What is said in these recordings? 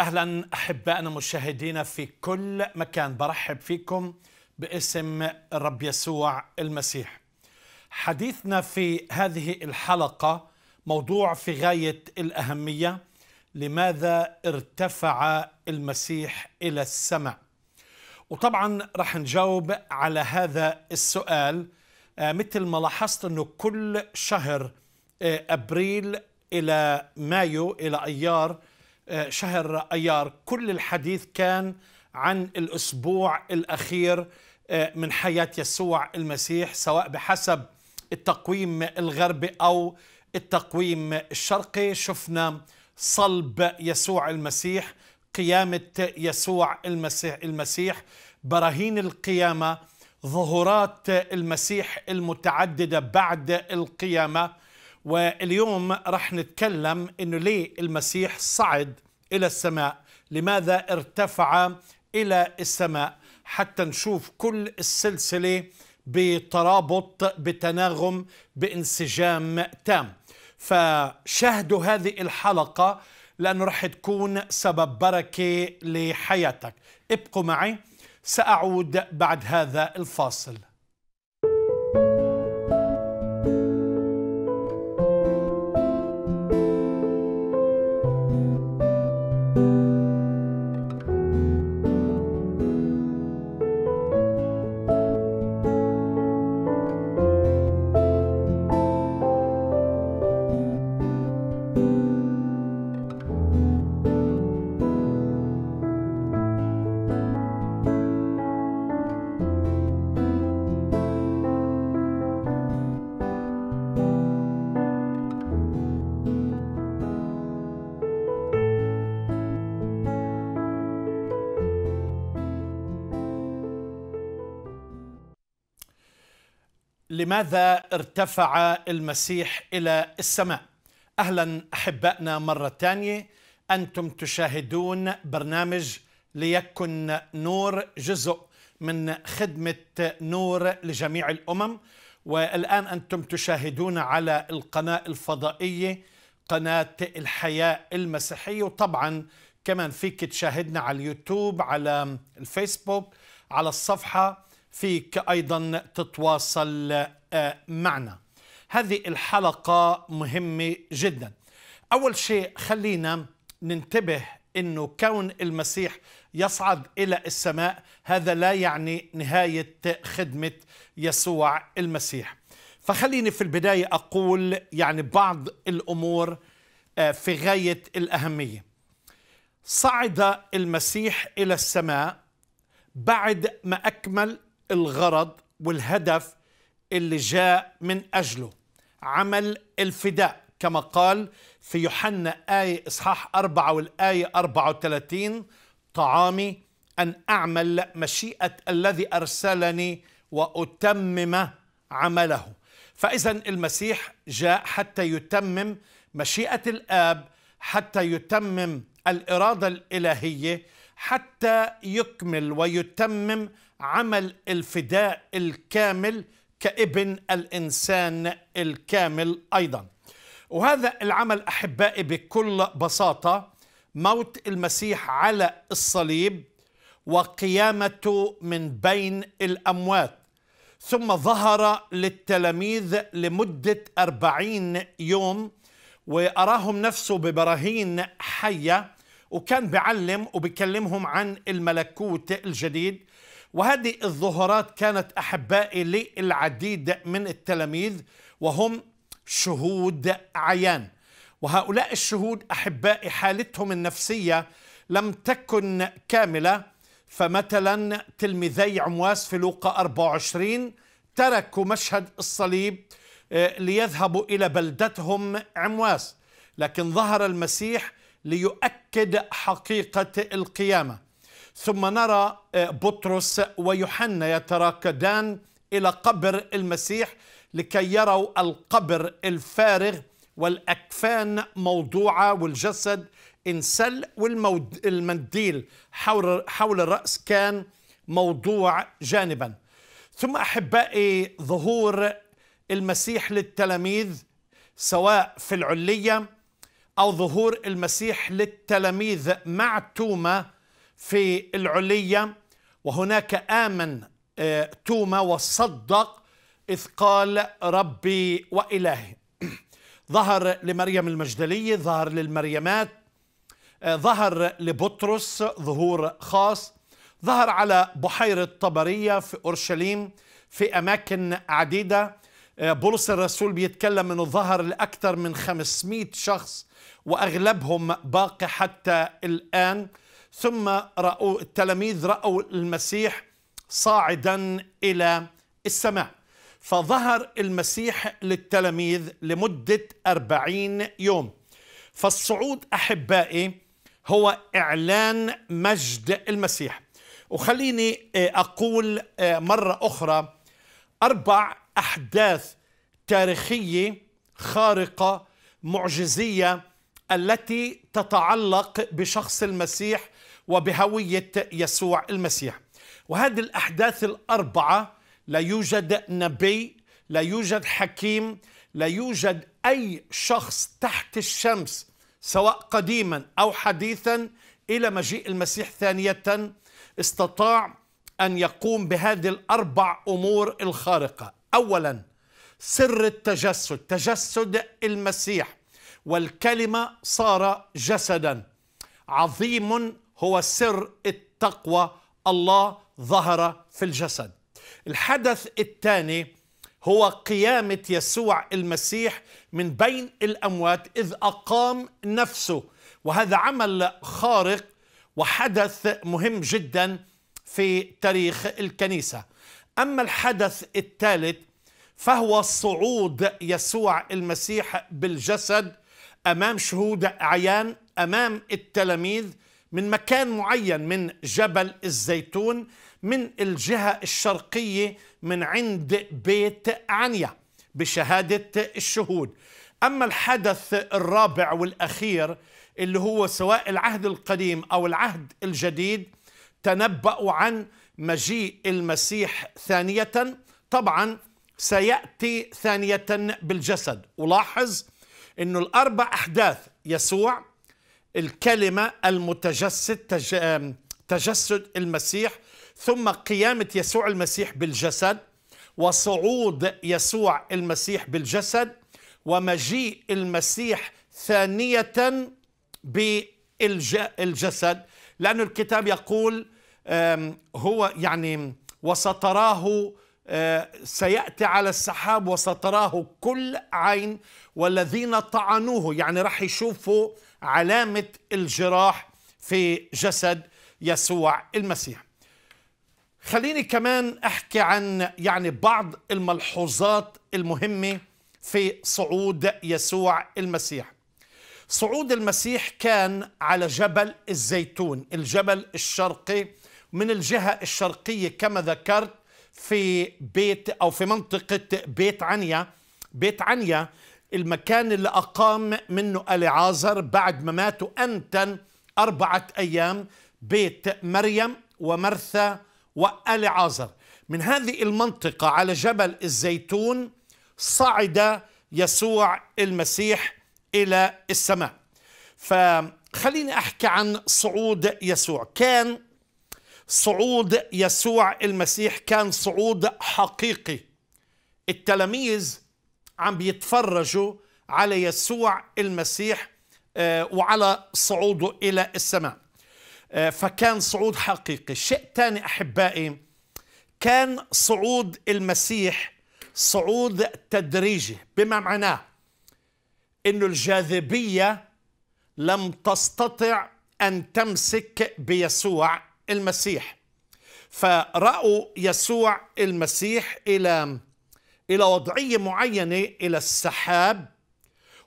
اهلا احبائنا مشاهدينا في كل مكان برحب فيكم باسم الرب يسوع المسيح. حديثنا في هذه الحلقه موضوع في غايه الاهميه لماذا ارتفع المسيح الى السماء. وطبعا رح نجاوب على هذا السؤال آه، مثل ما لاحظت انه كل شهر آه، ابريل الى مايو الى ايار آه، شهر ايار كل الحديث كان عن الاسبوع الاخير آه، من حياه يسوع المسيح سواء بحسب التقويم الغربي او التقويم الشرقي شفنا صلب يسوع المسيح قيامه يسوع المسيح المسيح براهين القيامه ظهورات المسيح المتعدده بعد القيامه واليوم رح نتكلم انه ليه المسيح صعد الى السماء لماذا ارتفع الى السماء حتى نشوف كل السلسله بترابط بتناغم بانسجام تام فشاهدوا هذه الحلقه لانه رح تكون سبب بركه لحياتك ابقوا معي ساعود بعد هذا الفاصل لماذا ارتفع المسيح إلى السماء؟ أهلا أحبائنا مرة ثانية أنتم تشاهدون برنامج ليكن نور جزء من خدمة نور لجميع الأمم والآن أنتم تشاهدون على القناة الفضائية قناة الحياة المسيحية وطبعا كمان فيك تشاهدنا على اليوتيوب على الفيسبوك على الصفحة فيك أيضا تتواصل آه، معنا هذه الحلقة مهمة جدا أول شيء خلينا ننتبه أنه كون المسيح يصعد إلى السماء هذا لا يعني نهاية خدمة يسوع المسيح فخليني في البداية أقول يعني بعض الأمور آه، في غاية الأهمية صعد المسيح إلى السماء بعد ما أكمل الغرض والهدف اللي جاء من أجله عمل الفداء كما قال في يوحنا آية إصحاح 4 والآية 34 طعامي أن أعمل مشيئة الذي أرسلني وأتمم عمله فإذا المسيح جاء حتى يتمم مشيئة الآب حتى يتمم الإرادة الإلهية حتى يكمل ويتمم عمل الفداء الكامل كابن الانسان الكامل ايضا وهذا العمل احبائي بكل بساطه موت المسيح على الصليب وقيامته من بين الاموات ثم ظهر للتلاميذ لمده اربعين يوم واراهم نفسه ببراهين حيه وكان بعلم وبكلمهم عن الملكوت الجديد وهذه الظهورات كانت أحبائي للعديد من التلاميذ وهم شهود عيان وهؤلاء الشهود أحبائي حالتهم النفسية لم تكن كاملة فمثلا تلميذي عمواس في لوقا 24 تركوا مشهد الصليب آه، ليذهبوا إلى بلدتهم عمواس لكن ظهر المسيح ليؤكد حقيقة القيامة ثم نرى آه، بطرس ويوحنا يتراكدان إلى قبر المسيح لكي يروا القبر الفارغ والأكفان موضوعة والجسد انسل والمنديل حول, حول الرأس كان موضوع جانبا ثم أحبائي ظهور المسيح للتلاميذ سواء في العلية أو ظهور المسيح للتلاميذ مع توما في العلية وهناك آمن آه، توما وصدق إذ قال ربي وإلهي ظهر لمريم المجدلية ظهر للمريمات آه، ظهر لبطرس ظهور خاص ظهر على بحيرة طبرية في أورشليم في أماكن عديدة آه، بولس الرسول بيتكلم أنه ظهر لأكثر من 500 شخص وأغلبهم باقي حتى الآن ثم رأوا التلاميذ رأوا المسيح صاعدا إلى السماء فظهر المسيح للتلاميذ لمدة أربعين يوم فالصعود أحبائي هو إعلان مجد المسيح وخليني آه، أقول آه، مرة أخرى أربع أحداث تاريخية خارقة معجزية التي تتعلق بشخص المسيح وبهوية يسوع المسيح وهذه الأحداث الأربعة لا يوجد نبي لا يوجد حكيم لا يوجد أي شخص تحت الشمس سواء قديما أو حديثا إلى مجيء المسيح ثانية استطاع أن يقوم بهذه الأربع أمور الخارقة أولا سر التجسد تجسد المسيح والكلمة صار جسدا عظيم هو سر التقوى الله ظهر في الجسد الحدث الثاني هو قيامة يسوع المسيح من بين الأموات إذ أقام نفسه وهذا عمل خارق وحدث مهم جدا في تاريخ الكنيسة أما الحدث الثالث فهو صعود يسوع المسيح بالجسد أمام شهود عيان أمام التلاميذ من مكان معين من جبل الزيتون من الجهة الشرقية من عند بيت عنيا بشهادة الشهود أما الحدث الرابع والأخير اللي هو سواء العهد القديم أو العهد الجديد تنبأوا عن مجيء المسيح ثانية طبعا سيأتي ثانية بالجسد ولاحظ أنه الأربع أحداث يسوع الكلمة المتجسد تج... تجسد المسيح ثم قيامة يسوع المسيح بالجسد وصعود يسوع المسيح بالجسد ومجيء المسيح ثانية بالجسد لأن الكتاب يقول هو يعني وستراه آه، سيأتي على السحاب وستراه كل عين والذين طعنوه يعني راح يشوفوا علامة الجراح في جسد يسوع المسيح خليني كمان أحكي عن يعني بعض الملحوظات المهمة في صعود يسوع المسيح صعود المسيح كان على جبل الزيتون الجبل الشرقي من الجهة الشرقية كما ذكرت في بيت أو في منطقة بيت عنيا بيت عنيا المكان اللي أقام منه أليعازر بعد ما ماتوا أنتن أربعة أيام بيت مريم ومرثى عازر من هذه المنطقة على جبل الزيتون صعد يسوع المسيح إلى السماء فخليني أحكي عن صعود يسوع كان صعود يسوع المسيح كان صعود حقيقي التلاميذ عم بيتفرجوا على يسوع المسيح آه، وعلى صعوده إلى السماء آه، فكان صعود حقيقي شيء ثاني أحبائي كان صعود المسيح صعود تدريجي بما معناه أن الجاذبية لم تستطع أن تمسك بيسوع المسيح فرأوا يسوع المسيح إلى الى وضعيه معينه الى السحاب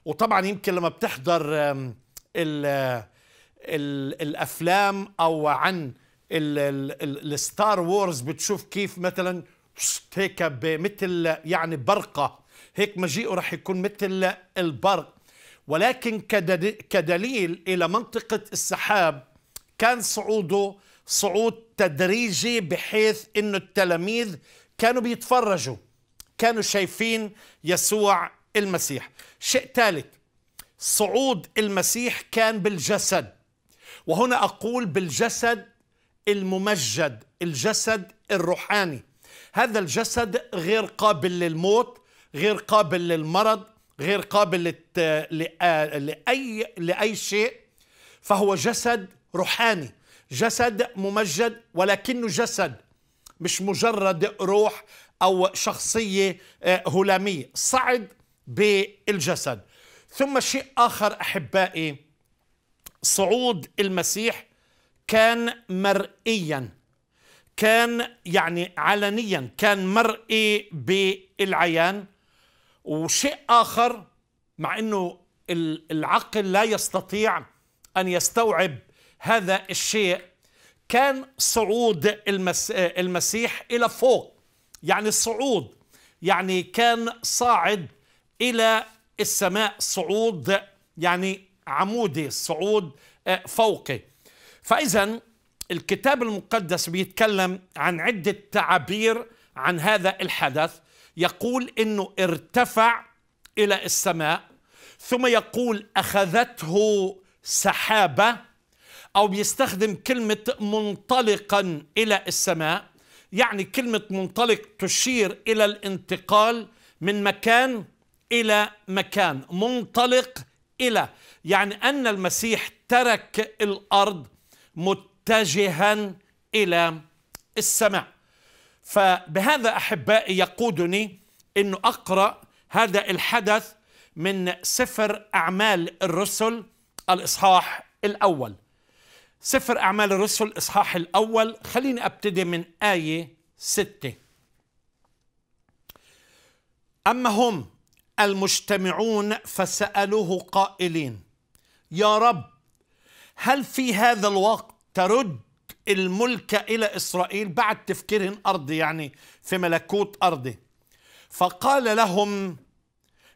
وطبعا يمكن لما بتحضر الـ الـ الافلام او عن الستار وورز بتشوف كيف مثلا هيك مثل يعني برقه هيك مجيئه رح يكون مثل البرق ولكن كدليل الى منطقه السحاب كان صعوده صعود تدريجي بحيث انه التلاميذ كانوا بيتفرجوا كانوا شايفين يسوع المسيح شيء ثالث صعود المسيح كان بالجسد وهنا أقول بالجسد الممجد الجسد الروحاني هذا الجسد غير قابل للموت غير قابل للمرض غير قابل لت... لأي لأي شيء فهو جسد روحاني جسد ممجد ولكنه جسد مش مجرد روح أو شخصية آه، هلامية صعد بالجسد ثم شيء آخر أحبائي صعود المسيح كان مرئيا كان يعني علنيا كان مرئي بالعيان وشيء آخر مع أنه العقل لا يستطيع أن يستوعب هذا الشيء كان صعود آه، المسيح إلى فوق يعني الصعود يعني كان صاعد إلى السماء صعود يعني عمودي صعود آه، فوقي فإذا الكتاب المقدس بيتكلم عن عدة تعابير عن هذا الحدث يقول انه ارتفع الى السماء ثم يقول اخذته سحابه او بيستخدم كلمه منطلقا الى السماء يعني كلمة منطلق تشير إلى الانتقال من مكان إلى مكان منطلق إلى يعني أن المسيح ترك الأرض متجها إلى السماء فبهذا أحبائي يقودني أن أقرأ هذا الحدث من سفر أعمال الرسل الإصحاح الأول سفر أعمال الرسل إصحاح الأول خليني أبتدي من آية ستة أما هم المجتمعون فسألوه قائلين يا رب هل في هذا الوقت ترد الملك إلى إسرائيل بعد تفكير أرضي يعني في ملكوت أرضي فقال لهم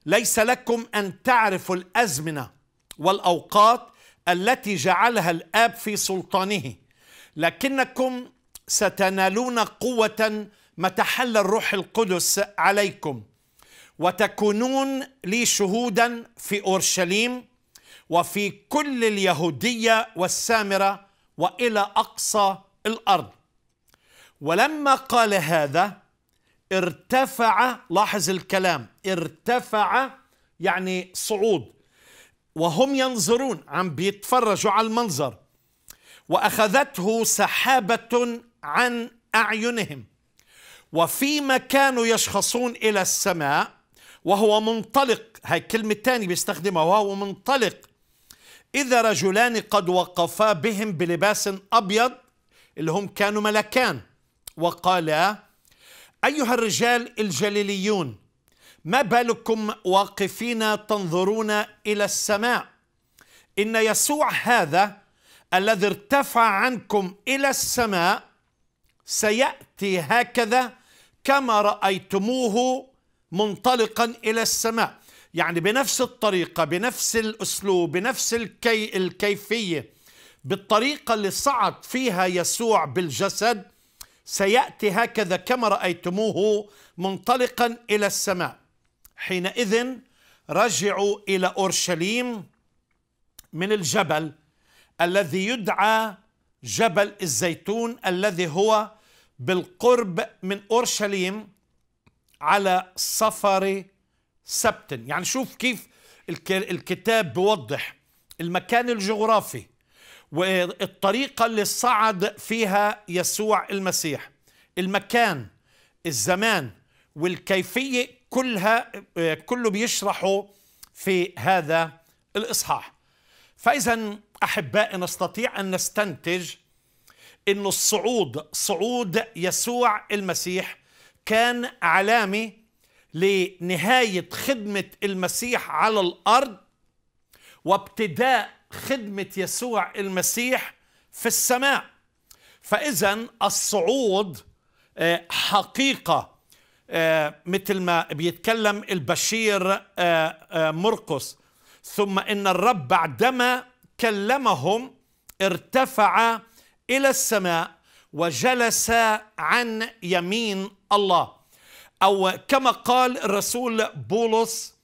ليس لكم أن تعرفوا الأزمنة والأوقات التي جعلها الآب في سلطانه لكنكم ستنالون قوة متى حل الروح القدس عليكم وتكونون لي شهودا في أورشليم وفي كل اليهودية والسامرة وإلى أقصى الأرض ولما قال هذا ارتفع لاحظ الكلام ارتفع يعني صعود وهم ينظرون عم بيتفرجوا على المنظر واخذته سحابه عن اعينهم وفيما كانوا يشخصون الى السماء وهو منطلق هاي كلمه ثانيه بيستخدمها وهو منطلق اذا رجلان قد وقفا بهم بلباس ابيض اللي هم كانوا ملكان وقالا ايها الرجال الجليليون ما بالكم واقفين تنظرون إلى السماء إن يسوع هذا الذي ارتفع عنكم إلى السماء سيأتي هكذا كما رأيتموه منطلقا إلى السماء يعني بنفس الطريقة بنفس الأسلوب بنفس الكي الكيفية بالطريقة اللي صعد فيها يسوع بالجسد سيأتي هكذا كما رأيتموه منطلقا إلى السماء حينئذ رجعوا إلى أورشليم من الجبل الذي يدعى جبل الزيتون الذي هو بالقرب من أورشليم على سفر سبت يعني شوف كيف الكتاب بوضح المكان الجغرافي والطريقة اللي صعد فيها يسوع المسيح المكان الزمان والكيفية كلها آه، كله بيشرحه في هذا الإصحاح فإذا أحبائي نستطيع أن نستنتج أن الصعود صعود يسوع المسيح كان علامة لنهاية خدمة المسيح على الأرض وابتداء خدمة يسوع المسيح في السماء فإذا الصعود آه، حقيقة آه، مثل ما بيتكلم البشير آه، آه، مرقص ثم إن الرب بعدما كلمهم ارتفع إلى السماء وجلس عن يمين الله أو كما قال الرسول بولس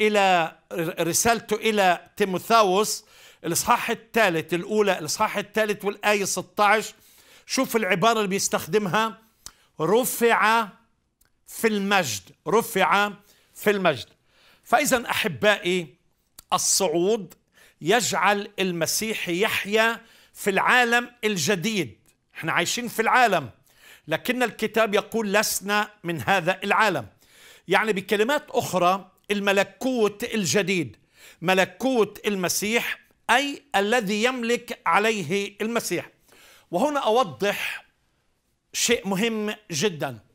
إلى رسالته إلى تيموثاوس الإصحاح الثالث الأولى الإصحاح الثالث والآية 16 شوف العبارة اللي بيستخدمها رفع في المجد رفع في المجد فإذا أحبائي الصعود يجعل المسيح يحيا في العالم الجديد احنا عايشين في العالم لكن الكتاب يقول لسنا من هذا العالم يعني بكلمات أخرى الملكوت الجديد ملكوت المسيح أي الذي يملك عليه المسيح وهنا أوضح شيء مهم جداً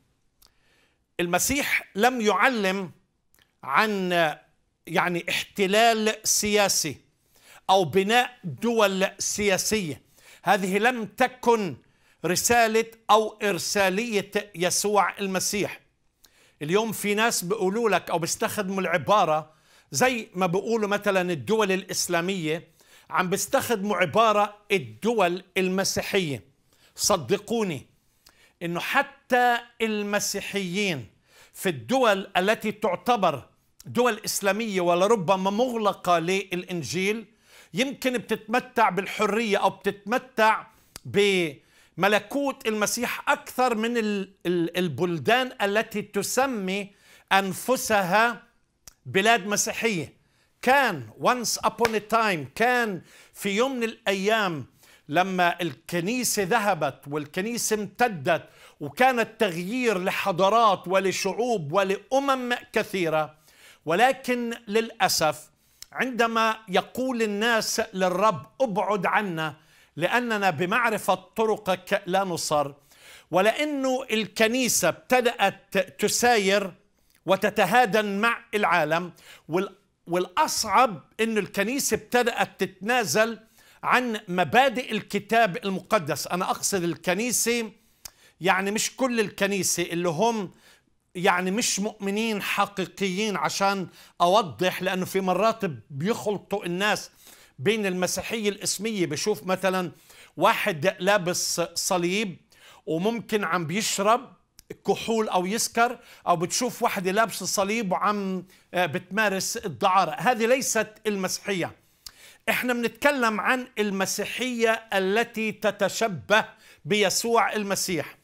المسيح لم يعلم عن يعني احتلال سياسي او بناء دول سياسيه هذه لم تكن رساله او ارساليه يسوع المسيح اليوم في ناس بيقولوا لك او بيستخدموا العباره زي ما بيقولوا مثلا الدول الاسلاميه عم بيستخدموا عباره الدول المسيحيه صدقوني انه حتى المسيحيين في الدول التي تعتبر دول اسلاميه ولربما مغلقه للانجيل يمكن بتتمتع بالحريه او بتتمتع بملكوت المسيح اكثر من البلدان التي تسمي انفسها بلاد مسيحيه كان once upon a time كان في يوم من الايام لما الكنيسة ذهبت والكنيسة امتدت وكانت تغيير لحضارات ولشعوب ولأمم كثيرة ولكن للأسف عندما يقول الناس للرب ابعد عنا لأننا بمعرفة طرقك لا نصر ولأنه الكنيسة ابتدأت تساير وتتهادن مع العالم والأصعب أن الكنيسة ابتدأت تتنازل عن مبادئ الكتاب المقدس أنا أقصد الكنيسة يعني مش كل الكنيسة اللي هم يعني مش مؤمنين حقيقيين عشان أوضح لأنه في مرات بيخلطوا الناس بين المسيحية الاسمية بشوف مثلا واحد لابس صليب وممكن عم بيشرب كحول او يسكر او بتشوف واحد لابسه صليب وعم آه، بتمارس الدعاره هذه ليست المسيحيه احنا بنتكلم عن المسيحية التي تتشبه بيسوع المسيح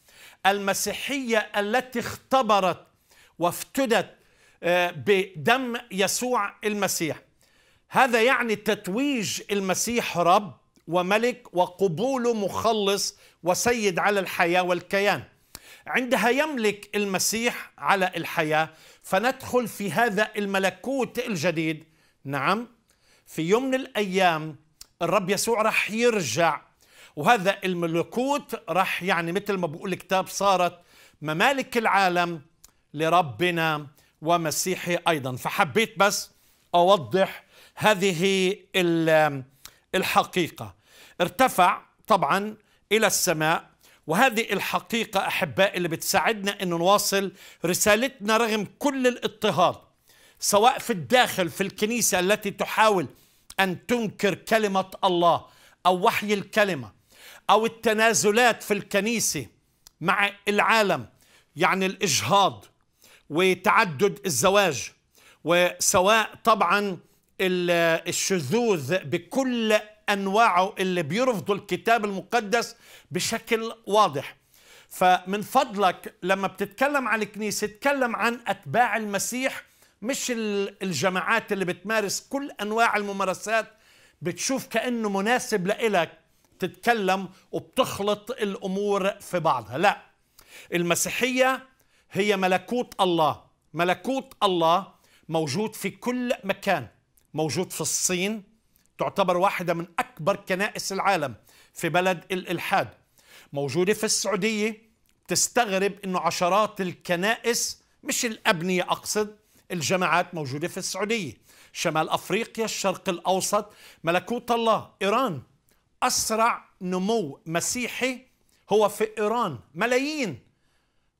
المسيحية التي اختبرت وافتدت آه، بدم يسوع المسيح هذا يعني تتويج المسيح رب وملك وقبوله مخلص وسيد على الحياة والكيان عندها يملك المسيح على الحياة فندخل في هذا الملكوت الجديد نعم في يوم من الأيام الرب يسوع رح يرجع وهذا الملكوت رح يعني مثل ما بقول الكتاب صارت ممالك العالم لربنا ومسيحي أيضا فحبيت بس أوضح هذه الحقيقة ارتفع طبعا إلى السماء وهذه الحقيقة أحبائي اللي بتساعدنا أن نواصل رسالتنا رغم كل الاضطهاد سواء في الداخل في الكنيسة التي تحاول أن تنكر كلمة الله أو وحي الكلمة أو التنازلات في الكنيسة مع العالم يعني الإجهاض وتعدد الزواج وسواء طبعا الشذوذ بكل أنواعه اللي بيرفضوا الكتاب المقدس بشكل واضح فمن فضلك لما بتتكلم عن الكنيسة تكلم عن أتباع المسيح مش الجماعات اللي بتمارس كل انواع الممارسات بتشوف كانه مناسب لإلك تتكلم وبتخلط الامور في بعضها لا المسيحيه هي ملكوت الله ملكوت الله موجود في كل مكان موجود في الصين تعتبر واحده من اكبر كنائس العالم في بلد الالحاد موجوده في السعوديه تستغرب انه عشرات الكنائس مش الابنيه اقصد الجماعات موجودة في السعودية شمال أفريقيا الشرق الأوسط ملكوت الله إيران أسرع نمو مسيحي هو في إيران ملايين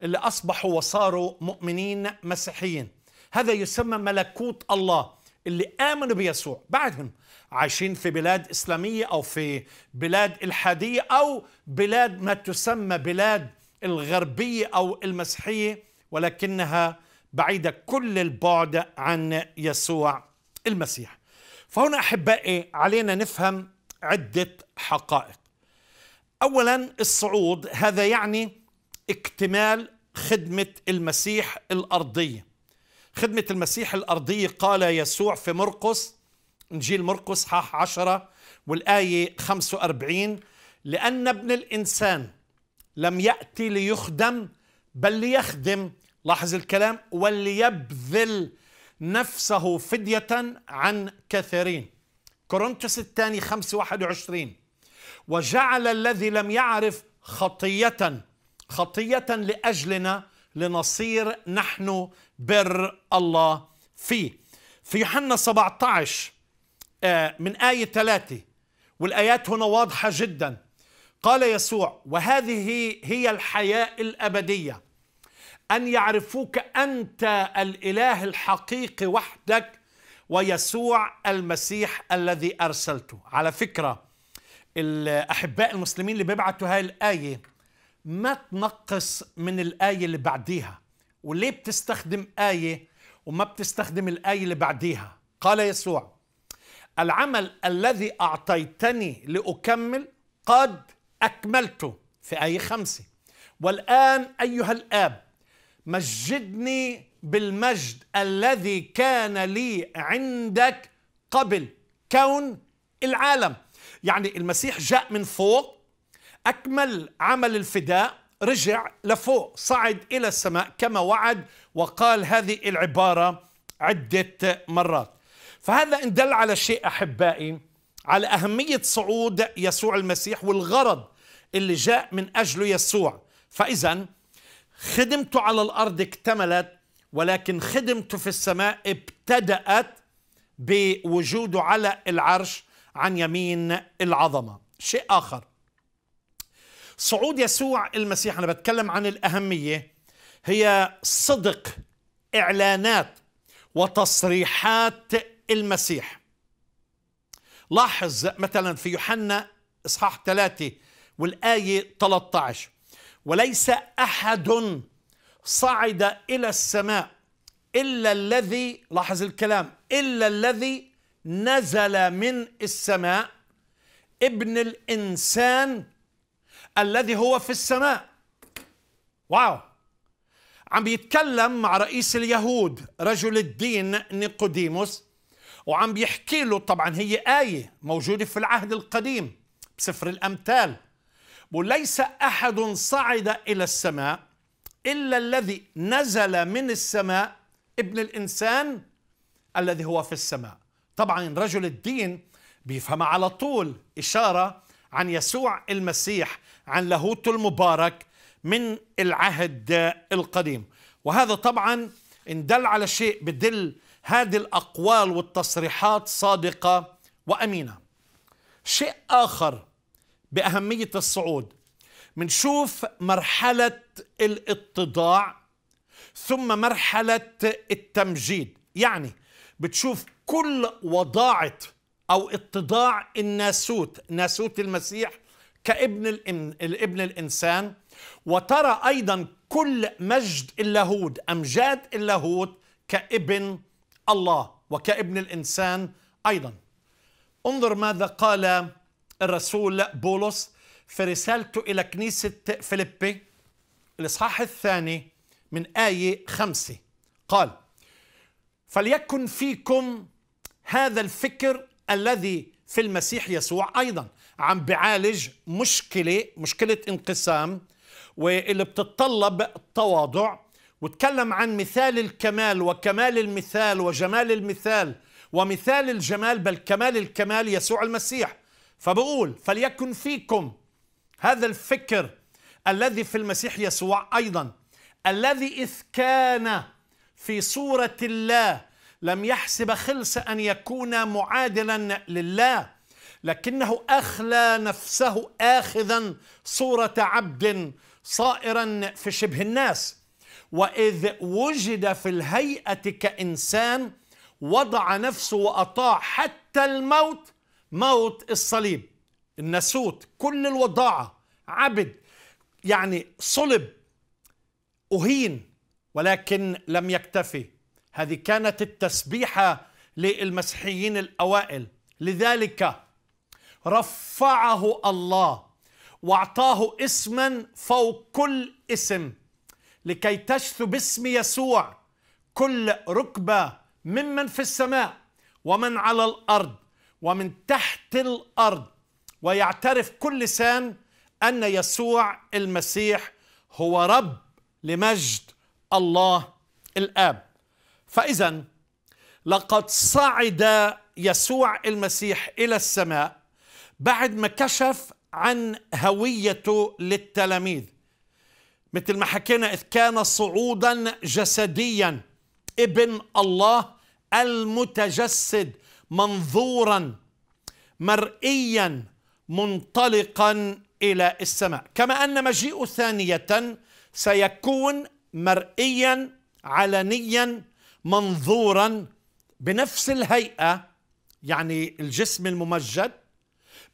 اللي أصبحوا وصاروا مؤمنين مسيحيين هذا يسمى ملكوت الله اللي آمنوا بيسوع بعدهم عايشين في بلاد إسلامية أو في بلاد إلحادية أو بلاد ما تسمى بلاد الغربية أو المسيحية ولكنها بعيدة كل البعد عن يسوع المسيح فهنا أحبائي علينا نفهم عدة حقائق أولا الصعود هذا يعني اكتمال خدمة المسيح الأرضية خدمة المسيح الأرضية قال يسوع في مرقس إنجيل مرقس حاح عشرة والآية 45 لأن ابن الإنسان لم يأتي ليخدم بل ليخدم لاحظ الكلام وليبذل نفسه فدية عن كثيرين كورنثوس الثاني 5 21 وجعل الذي لم يعرف خطية خطية لأجلنا لنصير نحن بر الله فيه في يوحنا 17 آه، من آية 3 والآيات هنا واضحة جدا قال يسوع وهذه هي الحياة الأبدية أن يعرفوك أنت الإله الحقيقي وحدك ويسوع المسيح الذي أرسلته على فكرة الأحباء المسلمين اللي بيبعتوا هاي الآية ما تنقص من الآية اللي بعديها وليه بتستخدم آية وما بتستخدم الآية اللي بعديها قال يسوع العمل الذي أعطيتني لأكمل قد أكملته في آية خمسة والآن أيها الآب مجدني بالمجد الذي كان لي عندك قبل كون العالم يعني المسيح جاء من فوق أكمل عمل الفداء رجع لفوق صعد إلى السماء كما وعد وقال هذه العبارة عدة مرات فهذا إن دل على شيء أحبائي على أهمية صعود يسوع المسيح والغرض اللي جاء من أجله يسوع فإذا خدمته على الارض اكتملت ولكن خدمته في السماء ابتدات بوجوده على العرش عن يمين العظمه شيء اخر صعود يسوع المسيح انا بتكلم عن الاهميه هي صدق اعلانات وتصريحات المسيح لاحظ مثلا في يوحنا اصحاح 3 والايه 13 وليس احد صعد الى السماء الا الذي لاحظ الكلام الا الذي نزل من السماء ابن الانسان الذي هو في السماء واو عم بيتكلم مع رئيس اليهود رجل الدين نيقوديموس وعم بيحكي له طبعا هي آية موجودة في العهد القديم بسفر الأمثال وليس أحد صعد إلى السماء إلا الذي نزل من السماء ابن الإنسان الذي هو في السماء طبعا رجل الدين بيفهم على طول إشارة عن يسوع المسيح عن لاهوته المبارك من العهد القديم وهذا طبعا إن دل على شيء بدل هذه الأقوال والتصريحات صادقة وأمينة شيء آخر باهميه الصعود بنشوف مرحله الاتضاع ثم مرحله التمجيد يعني بتشوف كل وضاعه او اتضاع الناسوت ناسوت المسيح كابن الابن الانسان وترى ايضا كل مجد اللاهوت امجاد اللاهوت كابن الله وكابن الانسان ايضا انظر ماذا قال الرسول بولس في رسالته إلى كنيسة فيلبي الإصحاح الثاني من آية خمسة قال فليكن فيكم هذا الفكر الذي في المسيح يسوع أيضا عم بعالج مشكلة مشكلة انقسام واللي بتتطلب التواضع وتكلم عن مثال الكمال وكمال المثال وجمال المثال ومثال الجمال بل كمال الكمال يسوع المسيح فبقول فليكن فيكم هذا الفكر الذي في المسيح يسوع أيضا الذي إذ كان في صورة الله لم يحسب خلص أن يكون معادلا لله لكنه أخلى نفسه آخذا صورة عبد صائرا في شبه الناس وإذ وجد في الهيئة كإنسان وضع نفسه وأطاع حتى الموت موت الصليب الناسوت كل الوضاعة عبد يعني صلب أهين ولكن لم يكتفي هذه كانت التسبيحة للمسيحيين الأوائل لذلك رفعه الله واعطاه اسما فوق كل اسم لكي تشث باسم يسوع كل ركبه ممن في السماء ومن على الارض ومن تحت الارض ويعترف كل لسان ان يسوع المسيح هو رب لمجد الله الاب فاذا لقد صعد يسوع المسيح الى السماء بعد ما كشف عن هويته للتلاميذ مثل ما حكينا اذ كان صعودا جسديا ابن الله المتجسد منظورا مرئيا منطلقا الى السماء كما ان مجيء ثانيه سيكون مرئيا علنيا منظورا بنفس الهيئه يعني الجسم الممجد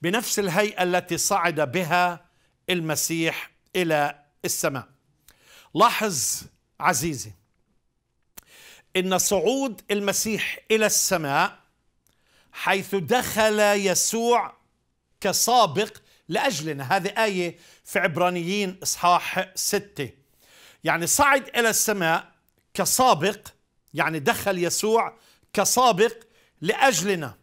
بنفس الهيئه التي صعد بها المسيح الى السماء لاحظ عزيزي ان صعود المسيح الى السماء حيث دخل يسوع كسابق لأجلنا هذه آية في عبرانيين إصحاح ستة يعني صعد إلى السماء كسابق يعني دخل يسوع كسابق لأجلنا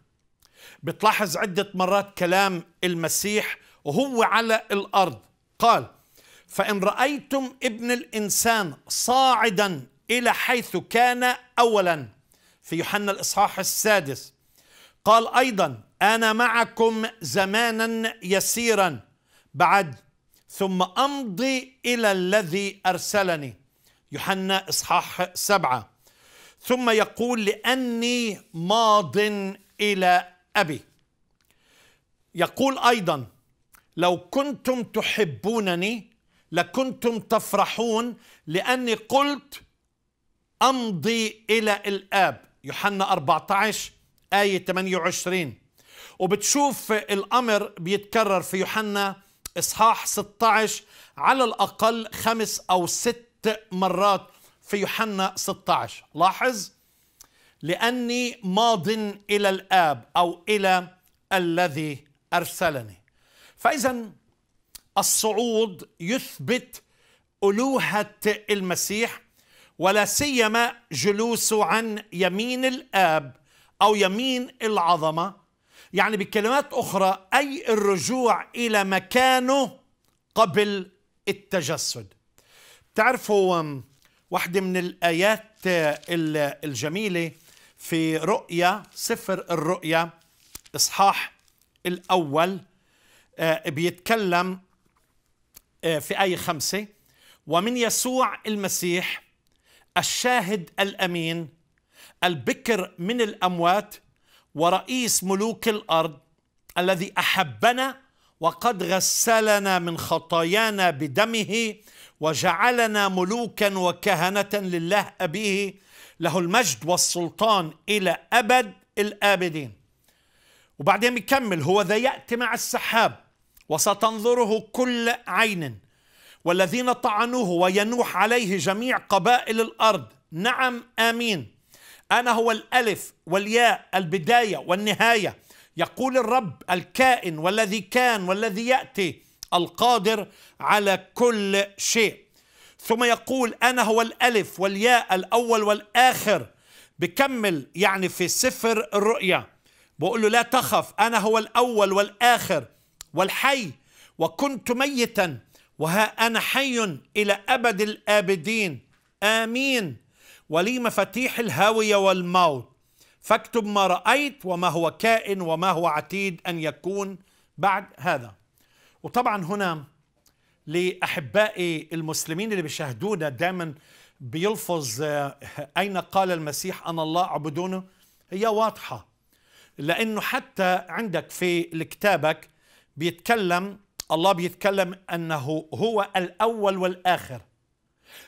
بتلاحظ عدة مرات كلام المسيح وهو على الأرض قال فإن رأيتم ابن الإنسان صاعدا إلى حيث كان أولا في يوحنا الإصحاح السادس قال أيضا أنا معكم زمانا يسيرا بعد ثم أمضي إلى الذي أرسلني يوحنا إصحاح سبعة ثم يقول لأني ماض إلى أبي يقول أيضا لو كنتم تحبونني لكنتم تفرحون لأني قلت أمضي إلى الآب يوحنا 14 آية 28 وبتشوف الأمر بيتكرر في يوحنا إصحاح 16 على الأقل خمس أو ست مرات في يوحنا 16 لاحظ لأني ماض إلى الآب أو إلى الذي أرسلني فإذا الصعود يثبت ألوهة المسيح ولا سيما جلوسه عن يمين الآب أو يمين العظمة يعني بكلمات أخرى أي الرجوع إلى مكانه قبل التجسد تعرفوا واحدة من الآيات الجميلة في رؤيا سفر الرؤيا إصحاح الأول آه، بيتكلم آه، في آية خمسة ومن يسوع المسيح الشاهد الأمين البكر من الأموات ورئيس ملوك الأرض الذي أحبنا وقد غسلنا من خطايانا بدمه وجعلنا ملوكا وكهنة لله أبيه له المجد والسلطان إلى أبد الآبدين وبعدين بيكمل هو ذا يأتي مع السحاب وستنظره كل عين والذين طعنوه وينوح عليه جميع قبائل الأرض نعم آمين أنا هو الألف والياء البداية والنهاية يقول الرب الكائن والذي كان والذي يأتي القادر على كل شيء ثم يقول أنا هو الألف والياء الأول والآخر بكمل يعني في سفر الرؤيا بقول له لا تخف أنا هو الأول والآخر والحي وكنت ميتا وها أنا حي إلى أبد الآبدين آمين ولي مفاتيح الهاوية والموت فاكتب ما رأيت وما هو كائن وما هو عتيد أن يكون بعد هذا وطبعا هنا لأحبائي المسلمين اللي بيشاهدونا دائما بيلفظ آه، أين قال المسيح أنا الله اعبدونه هي واضحة لأنه حتى عندك في الكتابك بيتكلم الله بيتكلم أنه هو الأول والآخر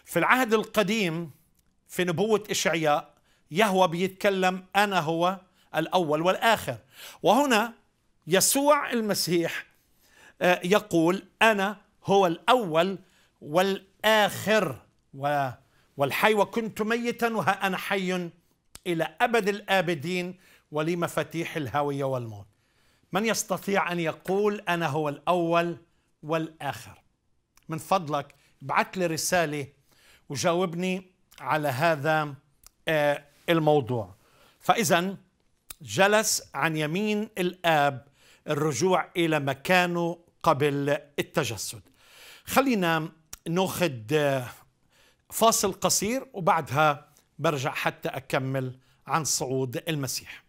في العهد القديم في نبوة إشعياء يهوى بيتكلم أنا هو الأول والآخر وهنا يسوع المسيح آه، يقول أنا هو الأول والآخر والحي وكنت ميتا وها أنا حي إلى أبد الآبدين ولي مفاتيح الهوية والموت من يستطيع أن يقول أنا هو الأول والآخر من فضلك ابعث لي رسالة وجاوبني على هذا آه، الموضوع فاذا جلس عن يمين الاب الرجوع الى مكانه قبل التجسد خلينا ناخذ آه، فاصل قصير وبعدها برجع حتى اكمل عن صعود المسيح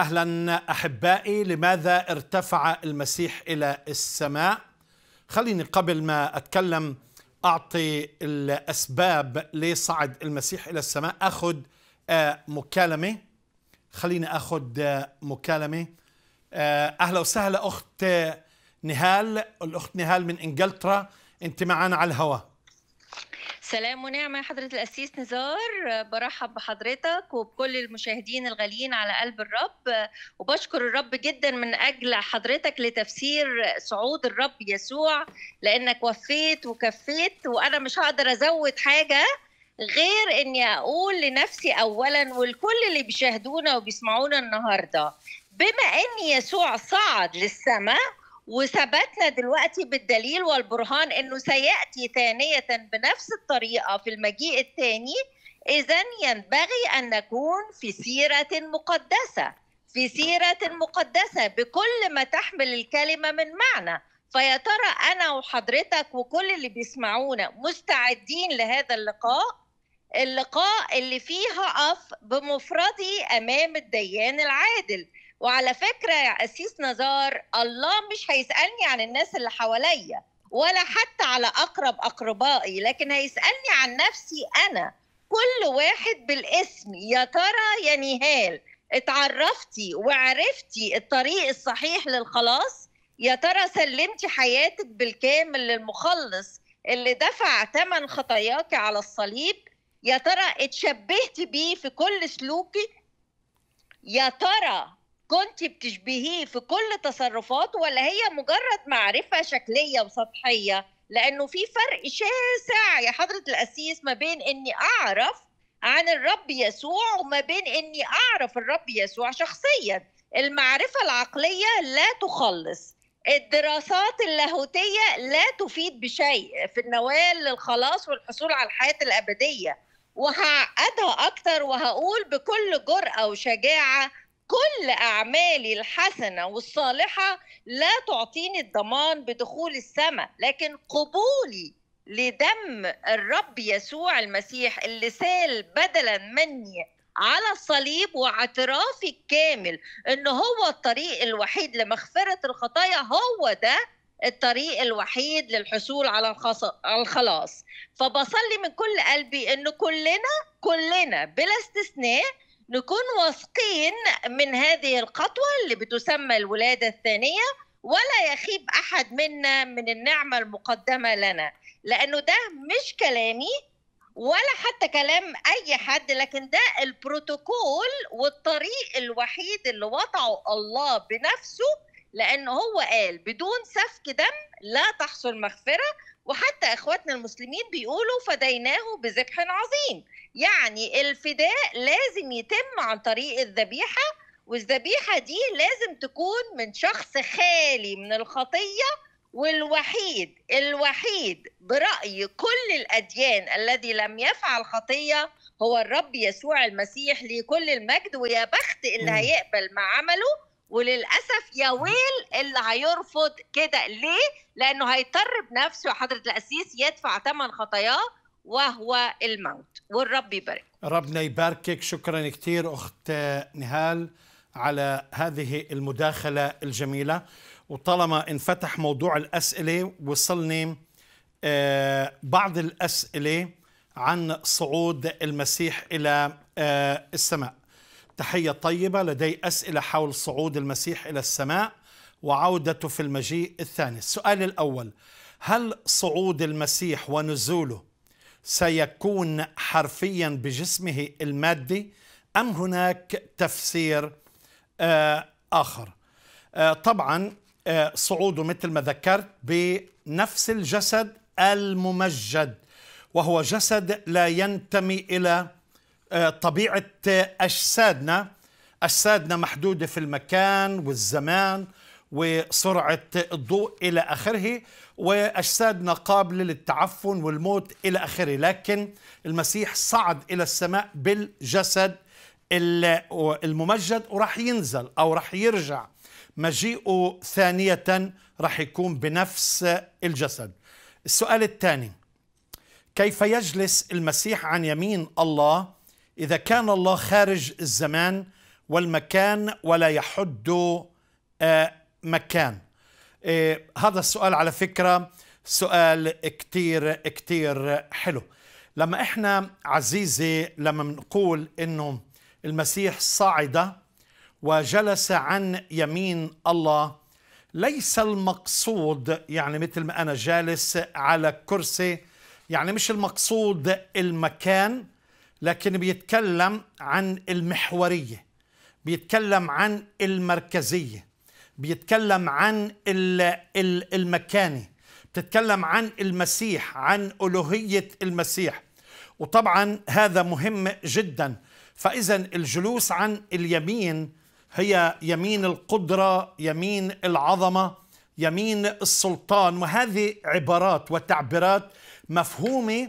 اهلا احبائي لماذا ارتفع المسيح الى السماء خليني قبل ما اتكلم اعطي الاسباب لصعد المسيح الى السماء اخذ آه، مكالمه خليني اخذ آه، مكالمه آه، اهلا وسهلا اخت نهال الاخت نهال من انجلترا انت معنا على الهواء سلام ونعمة يا حضرة الأسيس نزار برحب بحضرتك وبكل المشاهدين الغاليين على قلب الرب وبشكر الرب جدا من أجل حضرتك لتفسير صعود الرب يسوع لأنك وفيت وكفيت وأنا مش هقدر أزود حاجة غير اني اقول لنفسي اولا والكل اللي بيشاهدونا وبيسمعونا النهارده بما ان يسوع صعد للسماء وثبتنا دلوقتي بالدليل والبرهان انه سياتي ثانيه بنفس الطريقه في المجيء الثاني اذا ينبغي ان نكون في سيره مقدسه في سيره مقدسه بكل ما تحمل الكلمه من معنى فيا ترى انا وحضرتك وكل اللي بيسمعونا مستعدين لهذا اللقاء اللقاء اللي فيه هقف بمفردي امام الديان العادل وعلى فكره يا قسيس نزار الله مش هيسالني عن الناس اللي حواليا ولا حتى على اقرب اقربائي لكن هيسالني عن نفسي انا كل واحد بالاسم يا ترى يا نهال اتعرفتي وعرفتي الطريق الصحيح للخلاص يا ترى سلمتي حياتك بالكامل للمخلص اللي دفع ثمن خطاياك على الصليب يا ترى اتشبهتي بيه في كل سلوكك يا ترى كنت بتشبهيه في كل تصرفاته ولا هي مجرد معرفة شكلية وسطحية لأنه في فرق شاسع يا حضرة الأسيس ما بين أني أعرف عن الرب يسوع وما بين أني أعرف الرب يسوع شخصيا المعرفة العقلية لا تخلص الدراسات اللاهوتية لا تفيد بشيء في النوال للخلاص والحصول على الحياة الأبدية وهعقدها أكتر وهقول بكل جرأة وشجاعة كل أعمالي الحسنة والصالحة لا تعطيني الضمان بدخول السماء لكن قبولي لدم الرب يسوع المسيح اللي سال بدلا مني على الصليب واعترافي الكامل ان هو الطريق الوحيد لمغفره الخطايا هو ده الطريق الوحيد للحصول على الخلاص فبصلي من كل قلبي ان كلنا كلنا بلا استثناء نكون واثقين من هذه الخطوة اللي بتسمى الولادة الثانية ولا يخيب أحد منا من النعمة المقدمة لنا لأنه ده مش كلامي ولا حتى كلام أي حد لكن ده البروتوكول والطريق الوحيد اللي وضعه الله بنفسه لانه هو قال بدون سفك دم لا تحصل مغفره وحتى اخواتنا المسلمين بيقولوا فديناه بذبح عظيم يعني الفداء لازم يتم عن طريق الذبيحه والذبيحه دي لازم تكون من شخص خالي من الخطيه والوحيد الوحيد برأي كل الأديان الذي لم يفعل خطية هو الرب يسوع المسيح لكل المجد ويا بخت اللي هيقبل ما عمله وللاسف يا ويل اللي هيرفض كده ليه؟ لانه هيضطر بنفسه حضره القسيس يدفع ثمن خطاياه وهو الموت والرب يبارك ربنا يباركك شكرا كثير اخت نهال على هذه المداخله الجميله وطالما انفتح موضوع الاسئله وصلني آه، بعض الاسئله عن صعود المسيح الى آه، السماء تحية طيبة لدي أسئلة حول صعود المسيح إلى السماء وعودته في المجيء الثاني السؤال الأول هل صعود المسيح ونزوله سيكون حرفيا بجسمه المادي أم هناك تفسير آه، آخر آه، طبعا آه، صعوده مثل ما ذكرت بنفس الجسد الممجد وهو جسد لا ينتمي إلى آه، طبيعة آه، أجسادنا أجسادنا محدودة في المكان والزمان وسرعة الضوء إلى آخره وأجسادنا قابلة للتعفن والموت إلى آخره لكن المسيح صعد إلى السماء بالجسد الممجد وراح ينزل أو راح يرجع مجيئه ثانية راح يكون بنفس الجسد السؤال الثاني كيف يجلس المسيح عن يمين الله إذا كان الله خارج الزمان والمكان ولا يحد آه، مكان آه، هذا السؤال على فكرة سؤال كتير كتير حلو لما احنا عزيزي لما بنقول انه المسيح صعد وجلس عن يمين الله ليس المقصود يعني مثل ما انا جالس على كرسي يعني مش المقصود المكان لكن بيتكلم عن المحورية بيتكلم عن المركزية بيتكلم عن المكانة بتتكلم عن المسيح عن ألوهية المسيح وطبعا هذا مهم جدا فإذا الجلوس عن اليمين هي يمين القدرة يمين العظمة يمين السلطان وهذه عبارات وتعبيرات مفهومه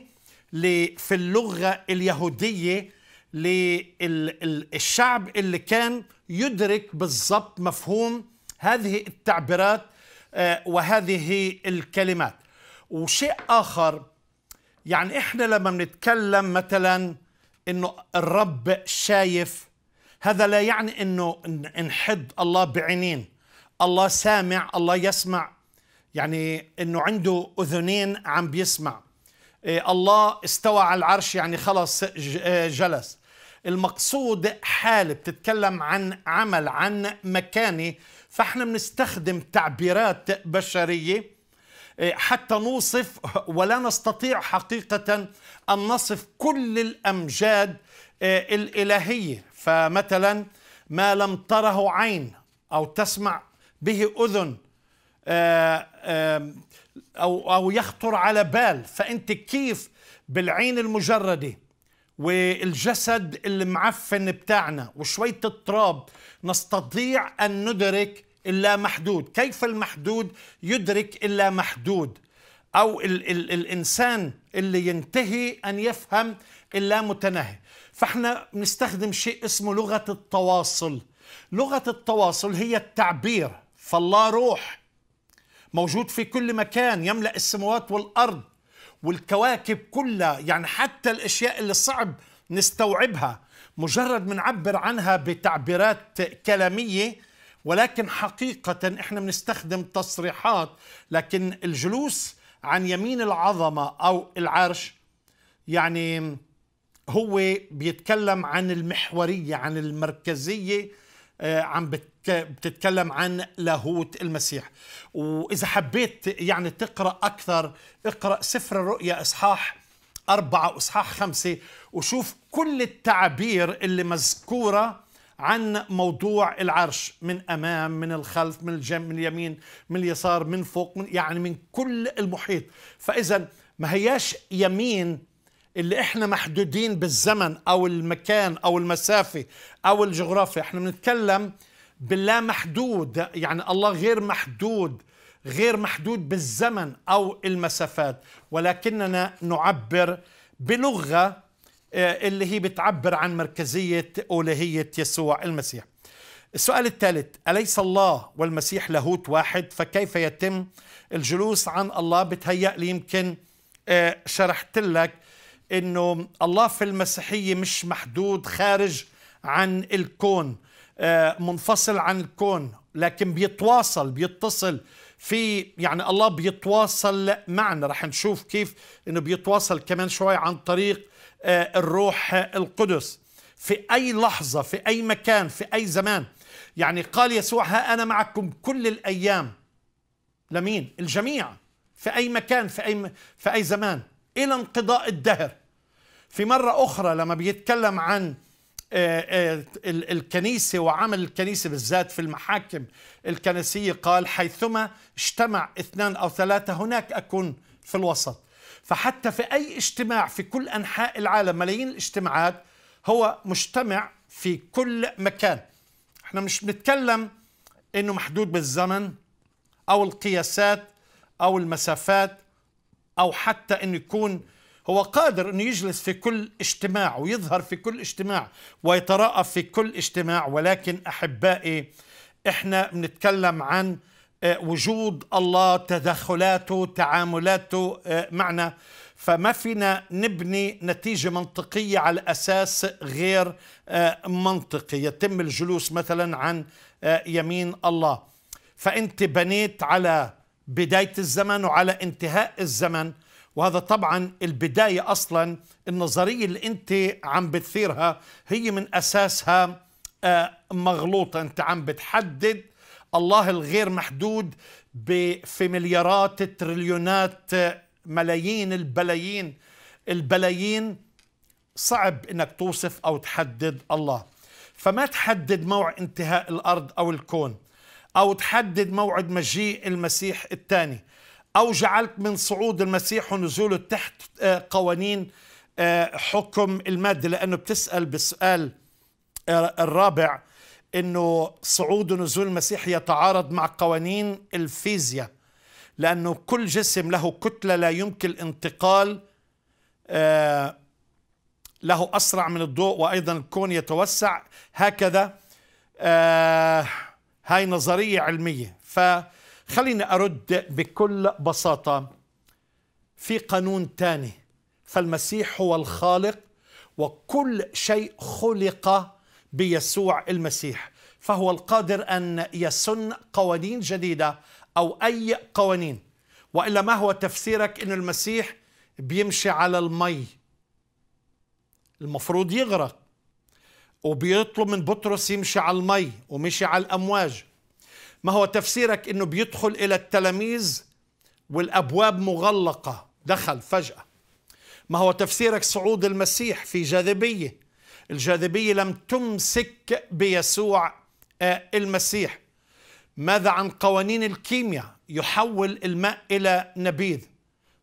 في اللغة اليهودية للشعب اللي كان يدرك بالضبط مفهوم هذه التعبيرات آه، وهذه الكلمات وشيء آخر يعني إحنا لما بنتكلم مثلا إنه الرب شايف هذا لا يعني إنه نحد الله بعينين الله سامع الله يسمع يعني إنه عنده أذنين عم بيسمع إيه، الله استوى على العرش يعني خلص إيه، جلس المقصود حالة بتتكلم عن عمل عن مكانة فاحنا بنستخدم تعبيرات بشرية إيه، حتى نوصف ولا نستطيع حقيقة أن نصف كل الأمجاد الإلهية فمثلا ما لم تره عين أو تسمع به أذن آه، آه، او او يخطر على بال فانت كيف بالعين المجرده والجسد المعفن بتاعنا وشويه التراب نستطيع ان ندرك اللامحدود كيف المحدود يدرك اللامحدود او ال ال الانسان اللي ينتهي ان يفهم متناهي فاحنا بنستخدم شيء اسمه لغه التواصل لغه التواصل هي التعبير فالله روح موجود في كل مكان يملأ السماوات والأرض والكواكب كلها يعني حتى الأشياء اللي صعب نستوعبها مجرد بنعبر عنها بتعبيرات كلامية ولكن حقيقة احنا بنستخدم تصريحات لكن الجلوس عن يمين العظمة أو العرش يعني هو بيتكلم عن المحورية عن المركزية آه، عم بتتكلم عن لاهوت المسيح وإذا حبيت يعني تقرأ أكثر اقرأ سفر الرؤيا إصحاح أربعة وإصحاح خمسة وشوف كل التعابير اللي مذكورة عن موضوع العرش من امام من الخلف من الجنب من اليمين من اليسار من فوق من يعني من كل المحيط فاذا ما هياش يمين اللي احنا محدودين بالزمن او المكان او المسافه او الجغرافيا احنا بنتكلم باللا محدود يعني الله غير محدود غير محدود بالزمن او المسافات ولكننا نعبر بلغه آه، اللي هي بتعبر عن مركزيه الوهيه يسوع المسيح. السؤال الثالث اليس الله والمسيح لاهوت واحد فكيف يتم الجلوس عن الله بتهيأ لي يمكن آه، شرحت لك انه الله في المسيحيه مش محدود خارج عن الكون آه، منفصل عن الكون لكن بيتواصل بيتصل في يعني الله بيتواصل معنا رح نشوف كيف انه بيتواصل كمان شوي عن طريق آه، الروح القدس في اي لحظه في اي مكان في اي زمان يعني قال يسوع ها انا معكم كل الايام لمين الجميع في اي مكان في اي م... في اي زمان الى انقضاء الدهر في مره اخرى لما بيتكلم عن آه، آه، الكنيسة وعمل الكنيسة بالذات في المحاكم الكنسية قال حيثما اجتمع اثنان أو ثلاثة هناك أكون في الوسط فحتى في أي اجتماع في كل أنحاء العالم ملايين الاجتماعات هو مجتمع في كل مكان احنا مش بنتكلم انه محدود بالزمن او القياسات او المسافات او حتى انه يكون هو قادر انه يجلس في كل اجتماع ويظهر في كل اجتماع ويتراءف في كل اجتماع ولكن احبائي احنا بنتكلم عن آه، وجود الله تدخلاته تعاملاته آه، معنا فما فينا نبني نتيجة منطقية على أساس غير آه، منطقي يتم الجلوس مثلا عن يمين الله فأنت بنيت على بداية الزمن وعلى انتهاء الزمن وهذا طبعا البداية أصلا النظرية اللي أنت عم بتثيرها هي من أساسها آه، مغلوطة أنت عم بتحدد الله الغير محدود في مليارات التريليونات آه، ملايين البلايين البلايين صعب انك توصف او تحدد الله فما تحدد موعد انتهاء الارض او الكون او تحدد موعد مجيء المسيح الثاني أو جعلت من صعود المسيح ونزوله تحت آه، قوانين آه، حكم المادة لأنه بتسأل بالسؤال آه، الرابع أنه صعود ونزول المسيح يتعارض مع قوانين الفيزياء لأنه كل جسم له كتلة لا يمكن الانتقال له أسرع من الضوء وأيضا الكون يتوسع هكذا هاي نظرية علمية ف خليني أرد بكل بساطة في قانون تاني فالمسيح هو الخالق وكل شيء خلق بيسوع المسيح فهو القادر أن يسن قوانين جديدة أو أي قوانين وإلا ما هو تفسيرك أن المسيح بيمشي على المي المفروض يغرق وبيطلب من بطرس يمشي على المي ومشي على الأمواج ما هو تفسيرك انه بيدخل الى التلاميذ والابواب مغلقه دخل فجاه ما هو تفسيرك صعود المسيح في جاذبيه الجاذبيه لم تمسك بيسوع آه، المسيح ماذا عن قوانين الكيمياء يحول الماء الى نبيذ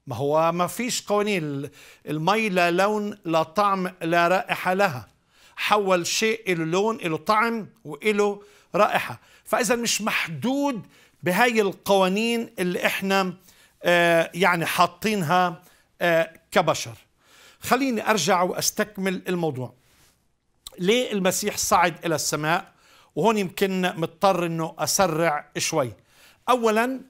ما هو ما فيش قوانين المي لا لون لا طعم لا رائحه لها حول شيء له لون له طعم وله رائحه فإذا مش محدود بهاي القوانين اللي إحنا آه، يعني حاطينها آه، كبشر خليني أرجع وأستكمل الموضوع ليه المسيح صعد إلى السماء وهون يمكن مضطر أنه أسرع شوي أولا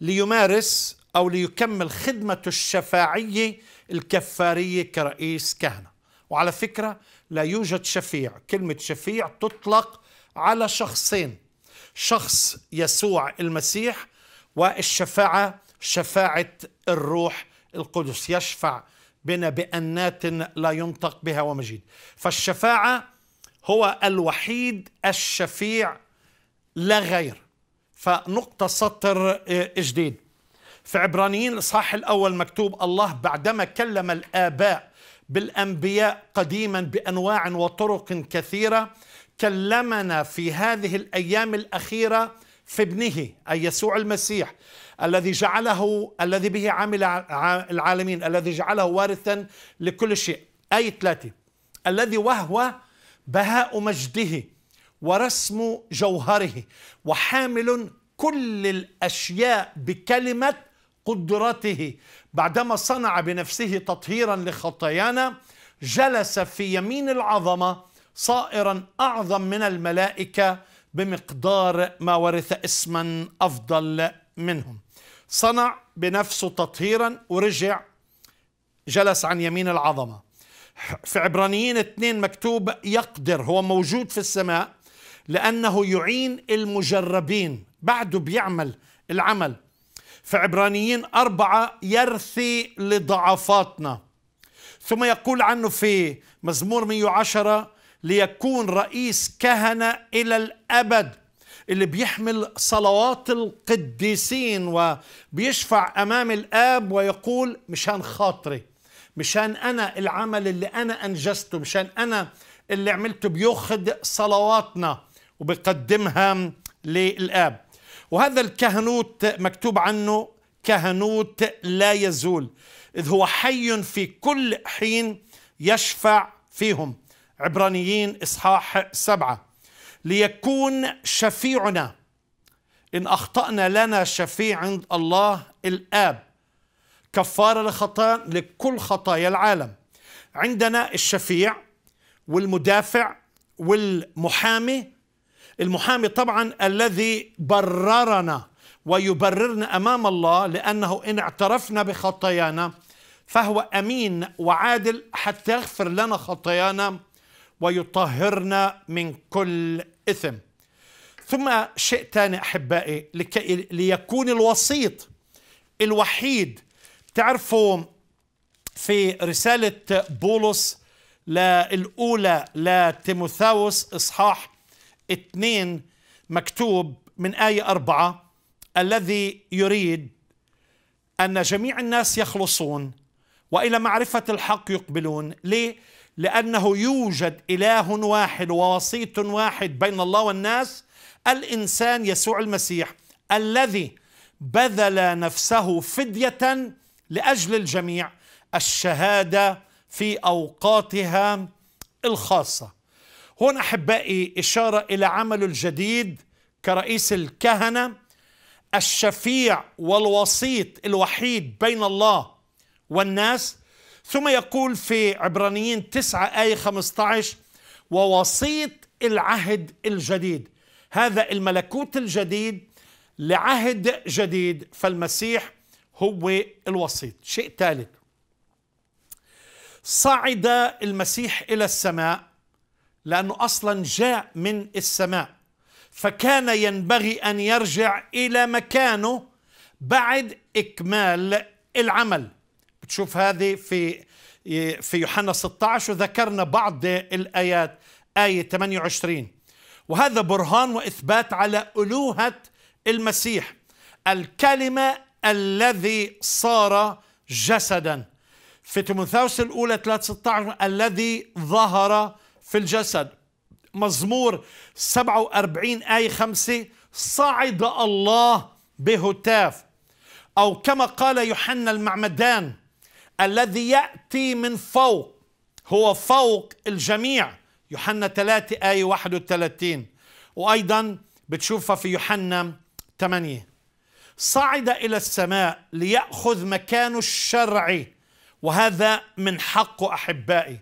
ليمارس أو ليكمل خدمته الشفاعية الكفارية كرئيس كهنة وعلى فكرة لا يوجد شفيع كلمة شفيع تطلق على شخصين شخص يسوع المسيح والشفاعة شفاعة الروح القدس يشفع بنا بأنات لا ينطق بها ومجيد فالشفاعة هو الوحيد الشفيع لا غير فنقطة سطر آه، جديد في عبرانيين الإصحاح الأول مكتوب الله بعدما كلم الآباء بالأنبياء قديما بأنواع وطرق كثيرة كلمنا في هذه الايام الاخيره في ابنه اي يسوع المسيح الذي جعله الذي به عمل العالمين الذي جعله وارثا لكل شيء اي ثلاثه الذي وهو بهاء مجده ورسم جوهره وحامل كل الاشياء بكلمه قدرته بعدما صنع بنفسه تطهيرا لخطايانا جلس في يمين العظمه صائرا أعظم من الملائكة بمقدار ما ورث اسما أفضل منهم صنع بنفسه تطهيرا ورجع جلس عن يمين العظمة في عبرانيين اثنين مكتوب يقدر هو موجود في السماء لأنه يعين المجربين بعده بيعمل العمل في عبرانيين أربعة يرثي لضعفاتنا ثم يقول عنه في مزمور 110 ليكون رئيس كهنة إلى الأبد اللي بيحمل صلوات القديسين وبيشفع أمام الآب ويقول مشان خاطري مشان أنا العمل اللي أنا أنجزته مشان أنا اللي عملته بياخد صلواتنا وبيقدمها للآب وهذا الكهنوت مكتوب عنه كهنوت لا يزول إذ هو حي في كل حين يشفع فيهم عبرانيين إصحاح سبعة ليكون شفيعنا إن أخطأنا لنا شفيع عند الله الآب كفارة لخطايا لكل خطايا العالم عندنا الشفيع والمدافع والمحامي المحامي طبعا الذي بررنا ويبررنا امام الله لانه ان اعترفنا بخطايانا فهو امين وعادل حتى يغفر لنا خطايانا ويطهرنا من كل إثم ثم شيء ثاني أحبائي لكي ليكون الوسيط الوحيد تعرفوا في رسالة بولس الأولى لتيموثاوس إصحاح اثنين مكتوب من آية أربعة الذي يريد أن جميع الناس يخلصون وإلى معرفة الحق يقبلون ليه؟ لأنه يوجد إله واحد ووسيط واحد بين الله والناس الإنسان يسوع المسيح الذي بذل نفسه فدية لأجل الجميع الشهادة في أوقاتها الخاصة هون أحبائي إشارة إلى عمله الجديد كرئيس الكهنة الشفيع والوسيط الوحيد بين الله والناس ثم يقول في عبرانيين 9 آية 15 ووسيط العهد الجديد هذا الملكوت الجديد لعهد جديد فالمسيح هو الوسيط شيء ثالث صعد المسيح إلى السماء لأنه أصلا جاء من السماء فكان ينبغي أن يرجع إلى مكانه بعد إكمال العمل بتشوف هذه في في يوحنا 16 وذكرنا بعض الآيات آية 28 وهذا برهان وإثبات على ألوهة المسيح الكلمة الذي صار جسدا في تيموثاوس الأولى 16 الذي ظهر في الجسد مزمور 47 آية 5 صعد الله بهتاف أو كما قال يوحنا المعمدان الذي يأتي من فوق هو فوق الجميع يوحنا 3 آية 31 وأيضا بتشوفها في يوحنا 8 صعد إلى السماء ليأخذ مكانه الشرعي وهذا من حقه أحبائي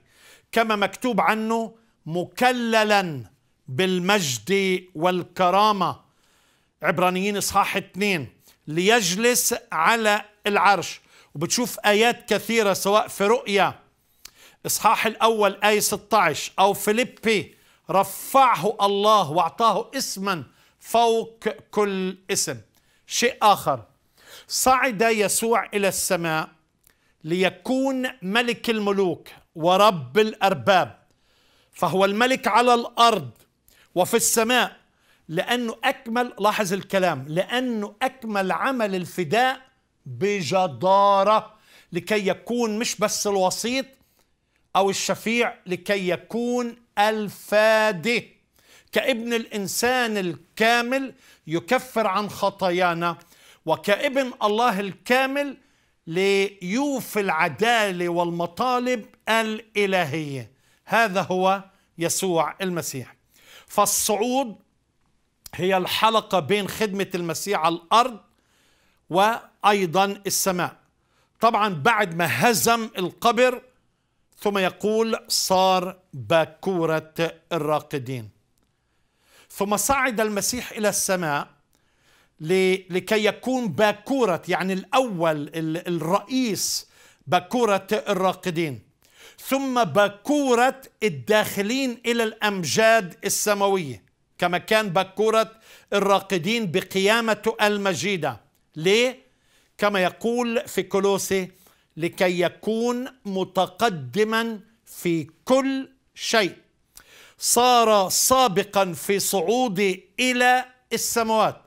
كما مكتوب عنه مكللا بالمجد والكرامة عبرانيين إصحاح 2 ليجلس على العرش وبتشوف آيات كثيرة سواء في رؤيا إصحاح الأول آية 16 أو فيليبي رفعه الله وأعطاه اسما فوق كل اسم شيء آخر صعد يسوع إلى السماء ليكون ملك الملوك ورب الأرباب فهو الملك على الأرض وفي السماء لأنه أكمل لاحظ الكلام لأنه أكمل عمل الفداء بجدارة لكي يكون مش بس الوسيط أو الشفيع لكي يكون الفادي كابن الإنسان الكامل يكفر عن خطايانا وكابن الله الكامل ليوفي العدالة والمطالب الإلهية هذا هو يسوع المسيح فالصعود هي الحلقة بين خدمة المسيح على الأرض و أيضا السماء طبعا بعد ما هزم القبر ثم يقول صار باكورة الراقدين ثم صعد المسيح إلى السماء لكي يكون باكورة يعني الأول الرئيس باكورة الراقدين ثم باكورة الداخلين إلى الأمجاد السماوية كما كان باكورة الراقدين بقيامته المجيدة ليه؟ كما يقول في كولوسي لكي يكون متقدما في كل شيء صار سابقا في صعوده إلى السماوات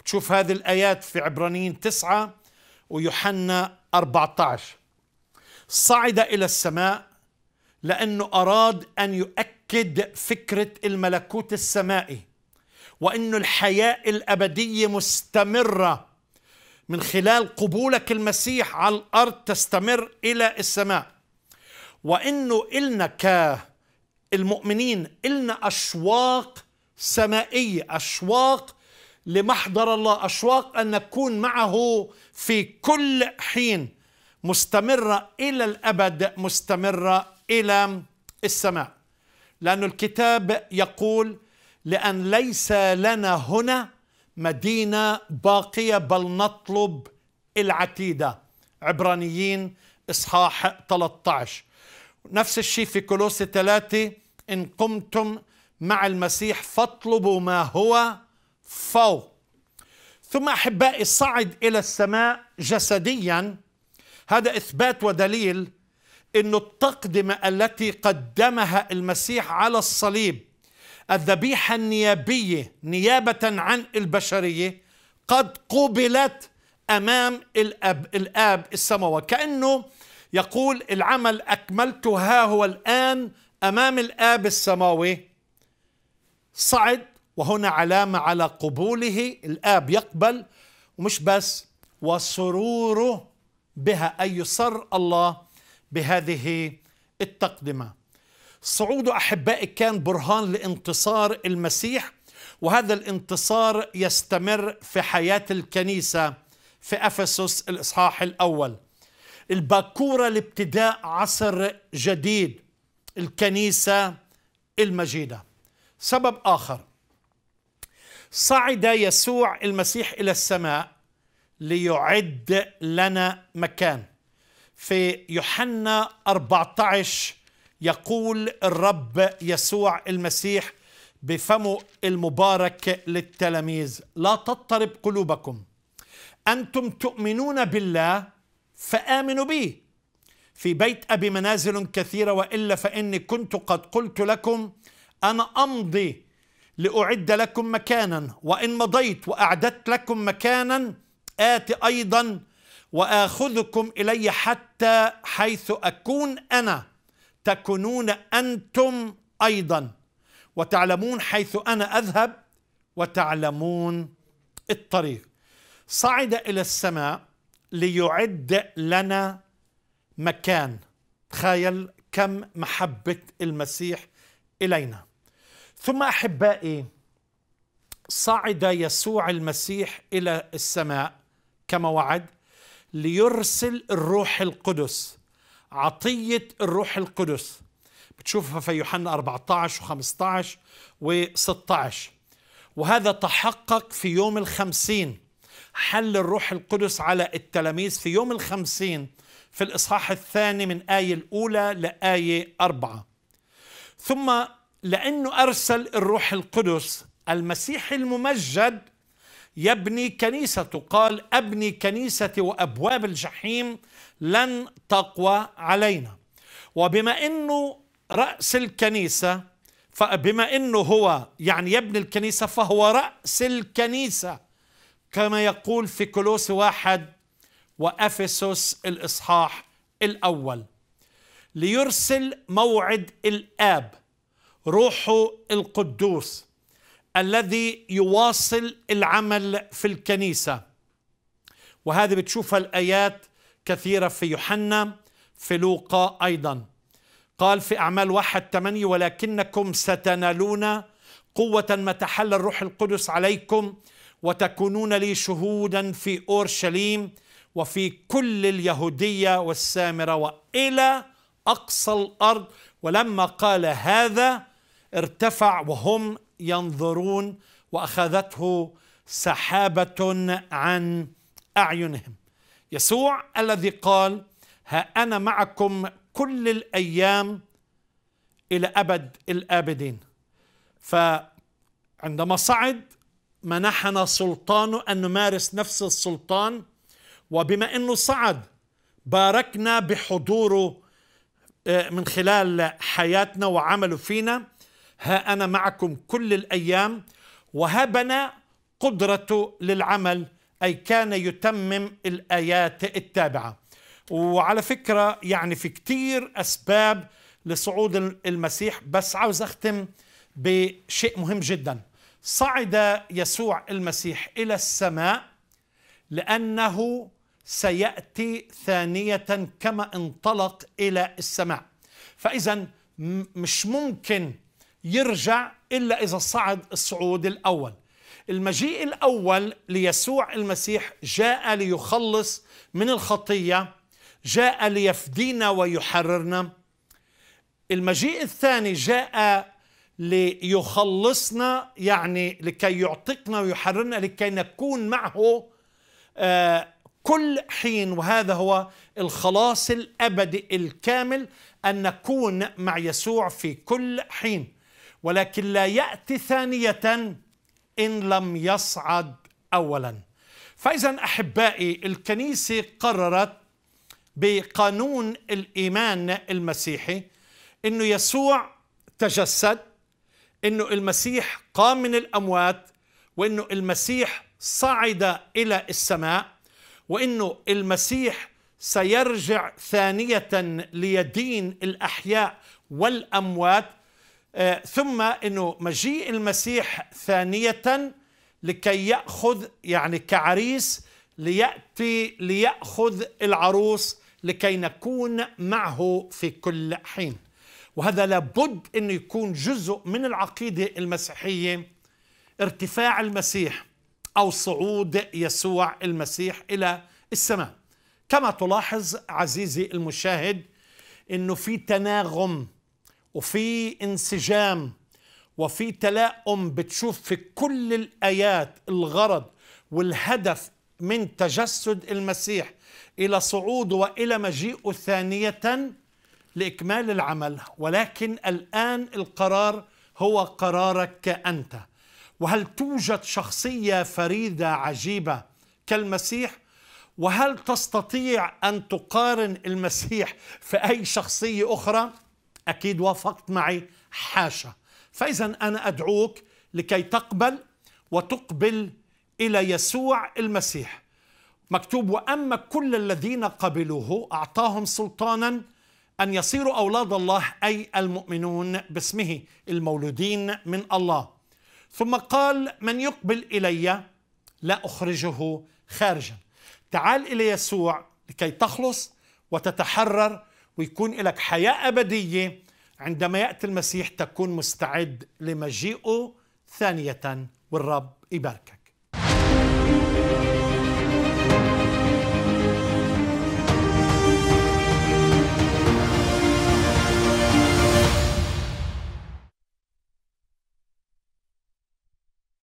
بتشوف هذه الآيات في عبرانيين تسعة ويوحنا 14 صعد إلى السماء لأنه أراد أن يؤكد فكرة الملكوت السمائي وأن الحياة الأبدية مستمرة من خلال قبولك المسيح على الأرض تستمر إلى السماء وإنه إلنا كالمؤمنين إلنا أشواق سمائية أشواق لمحضر الله أشواق أن نكون معه في كل حين مستمرة إلى الأبد مستمرة إلى السماء لأن الكتاب يقول لأن ليس لنا هنا مدينة باقية بل نطلب العتيدة عبرانيين إصحاح 13 نفس الشيء في كولوس 3 إن قمتم مع المسيح فاطلبوا ما هو فوق ثم أحبائي صعد إلى السماء جسديا هذا إثبات ودليل أن التقدمة التي قدمها المسيح على الصليب الذبيحة النيابية نيابة عن البشرية قد قبلت أمام الأب, الآب السماوي كأنه يقول العمل أكملت ها هو الآن أمام الآب السماوي صعد وهنا علامة على قبوله الآب يقبل ومش بس وسروره بها أي سر الله بهذه التقدمة صعود أحبائي كان برهان لانتصار المسيح وهذا الانتصار يستمر في حياة الكنيسة في أفسس الإصحاح الأول الباكورة لابتداء عصر جديد الكنيسة المجيدة سبب آخر صعد يسوع المسيح إلى السماء ليعد لنا مكان في يوحنا 14 يقول الرب يسوع المسيح بفمه المبارك للتلاميذ لا تضطرب قلوبكم انتم تؤمنون بالله فامنوا بي في بيت ابي منازل كثيره والا فاني كنت قد قلت لكم انا امضي لاعد لكم مكانا وان مضيت واعددت لكم مكانا اتي ايضا واخذكم الي حتى حيث اكون انا تكونون انتم ايضا وتعلمون حيث انا اذهب وتعلمون الطريق صعد الى السماء ليعد لنا مكان تخيل كم محبه المسيح الينا ثم احبائي صعد يسوع المسيح الى السماء كما وعد ليرسل الروح القدس عطية الروح القدس بتشوفها في يوحنا 14 و15 و16 وهذا تحقق في يوم الخمسين حل الروح القدس على التلاميذ في يوم الخمسين في الإصحاح الثاني من آية الأولى لآية أربعة ثم لأنه أرسل الروح القدس المسيح الممجد يبني كنيسته قال أبني كنيستي وأبواب الجحيم لن تقوى علينا وبما أنه رأس الكنيسة فبما أنه هو يعني يبني الكنيسة فهو رأس الكنيسة كما يقول في كولوس واحد وأفسس الإصحاح الأول ليرسل موعد الآب روحه القدوس الذي يواصل العمل في الكنيسة وهذه بتشوفها الآيات كثيرة في يوحنا في لوقا أيضا قال في أعمال واحد تمانية ولكنكم ستنالون قوة ما تحل الروح القدس عليكم وتكونون لي شهودا في أورشليم وفي كل اليهودية والسامرة وإلى أقصى الأرض ولما قال هذا ارتفع وهم ينظرون واخذته سحابه عن اعينهم يسوع الذي قال ها انا معكم كل الايام الى ابد الابدين فعندما صعد منحنا سلطانه ان نمارس نفس السلطان وبما انه صعد باركنا بحضوره آه، من خلال حياتنا وعمله فينا ها أنا معكم كل الأيام وهبنا قدرة للعمل أي كان يتمم الآيات التابعة وعلى فكرة يعني في كتير أسباب لصعود المسيح بس عاوز أختم بشيء مهم جدا صعد يسوع المسيح إلى السماء لأنه سيأتي ثانية كما انطلق إلى السماء فإذا مش ممكن يرجع إلا إذا صعد الصعود الأول المجيء الأول ليسوع المسيح جاء ليخلص من الخطية جاء ليفدينا ويحررنا المجيء الثاني جاء ليخلصنا يعني لكي يعتقنا ويحررنا لكي نكون معه آه، كل حين وهذا هو الخلاص الابدي الكامل ان نكون مع يسوع في كل حين ولكن لا ياتي ثانيه ان لم يصعد اولا فاذا احبائي الكنيسه قررت بقانون الايمان المسيحي انه يسوع تجسد انه المسيح قام من الاموات وانه المسيح صعد الى السماء وانه المسيح سيرجع ثانيه ليدين الاحياء والاموات آه، ثم انه مجيء المسيح ثانيه لكي ياخذ يعني كعريس لياتي لياخذ العروس لكي نكون معه في كل حين وهذا لابد انه يكون جزء من العقيده المسيحيه ارتفاع المسيح او صعود يسوع المسيح الى السماء كما تلاحظ عزيزي المشاهد انه في تناغم وفي انسجام وفي تلاؤم بتشوف في كل الآيات الغرض والهدف من تجسد المسيح إلى صعود وإلى مجيئه ثانية لإكمال العمل ولكن الآن القرار هو قرارك أنت وهل توجد شخصية فريدة عجيبة كالمسيح وهل تستطيع أن تقارن المسيح في أي شخصية أخرى؟ أكيد وافقت معي حاشا فإذا أنا أدعوك لكي تقبل وتقبل إلى يسوع المسيح مكتوب وأما كل الذين قبلوه أعطاهم سلطانا أن يصيروا أولاد الله أي المؤمنون باسمه المولودين من الله ثم قال من يقبل إلي لا أخرجه خارجا تعال إلى يسوع لكي تخلص وتتحرر ويكون لك حياة أبدية عندما يأتي المسيح تكون مستعد لمجيئه ثانية والرب يباركك